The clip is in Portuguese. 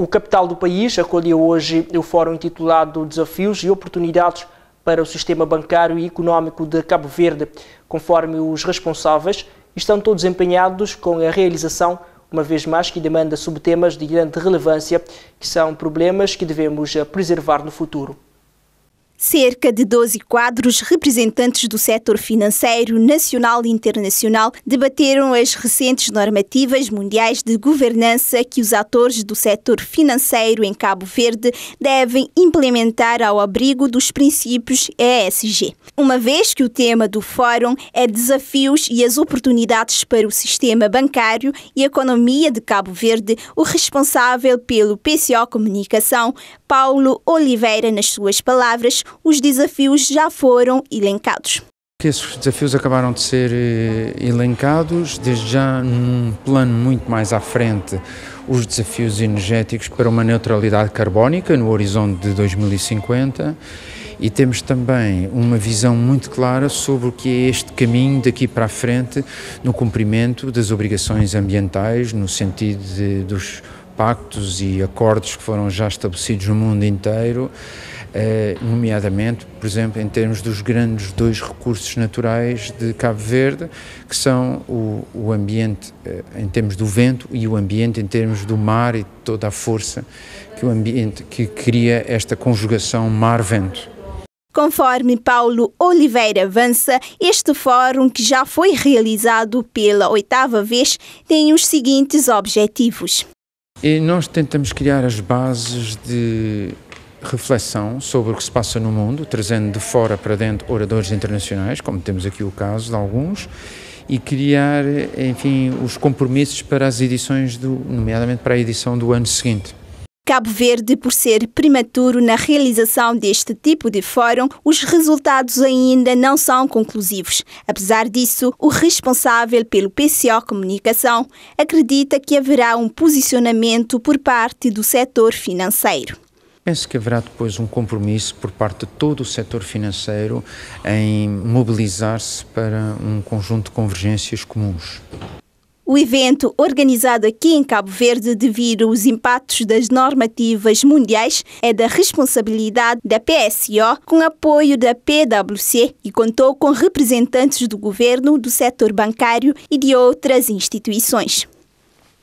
O capital do país acolheu hoje o fórum intitulado Desafios e Oportunidades para o Sistema Bancário e Económico de Cabo Verde. Conforme os responsáveis, estão todos empenhados com a realização, uma vez mais que demanda subtemas de grande relevância, que são problemas que devemos preservar no futuro. Cerca de 12 quadros representantes do setor financeiro nacional e internacional debateram as recentes normativas mundiais de governança que os atores do setor financeiro em Cabo Verde devem implementar ao abrigo dos princípios ESG. Uma vez que o tema do fórum é desafios e as oportunidades para o sistema bancário e economia de Cabo Verde, o responsável pelo PCO Comunicação, Paulo Oliveira, nas suas palavras, os desafios já foram elencados. Esses desafios acabaram de ser eh, elencados, desde já num plano muito mais à frente, os desafios energéticos para uma neutralidade carbónica no horizonte de 2050 e temos também uma visão muito clara sobre o que é este caminho daqui para a frente no cumprimento das obrigações ambientais, no sentido de, dos pactos e acordos que foram já estabelecidos no mundo inteiro, eh, nomeadamente, por exemplo, em termos dos grandes dois recursos naturais de Cabo Verde, que são o, o ambiente eh, em termos do vento e o ambiente em termos do mar e toda a força que o ambiente que cria esta conjugação mar-vento. Conforme Paulo Oliveira avança, este fórum, que já foi realizado pela oitava vez, tem os seguintes objetivos: e nós tentamos criar as bases de reflexão sobre o que se passa no mundo, trazendo de fora para dentro oradores internacionais, como temos aqui o caso de alguns, e criar, enfim, os compromissos para as edições, do, nomeadamente para a edição do ano seguinte. Cabo Verde, por ser prematuro na realização deste tipo de fórum, os resultados ainda não são conclusivos. Apesar disso, o responsável pelo PCO Comunicação acredita que haverá um posicionamento por parte do setor financeiro. Penso que haverá depois um compromisso por parte de todo o setor financeiro em mobilizar-se para um conjunto de convergências comuns. O evento, organizado aqui em Cabo Verde devido aos impactos das normativas mundiais, é da responsabilidade da PSO, com apoio da PwC e contou com representantes do governo, do setor bancário e de outras instituições.